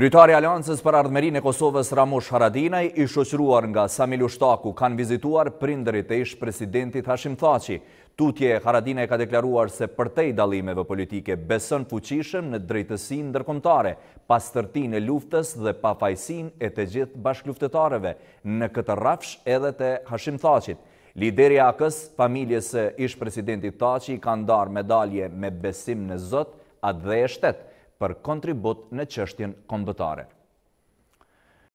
Kryetari i për Ardhmërinë e Kosovës Ramush Haradinaj i shoqëruar nga Sami Ushtaku kanë vizituar prindërit e ish presidentit Hashim Thaçi. Tutje Haradinaj ka deklaruar se përtej dallimeve politike beson fuqishëm në drejtësinë ndërkombëtare, pastërtinë e luftës dhe pafajësinë e të gjithë bashkëluftëtarëve në këtë rrafsh edhe të Hashim Thaçit. Lideri i AKs, familjes së ish presidentit Thaçi kanë dar medalje me besim në Zot, atë dhe e shtetë për kontribut në qështjen kombëtare.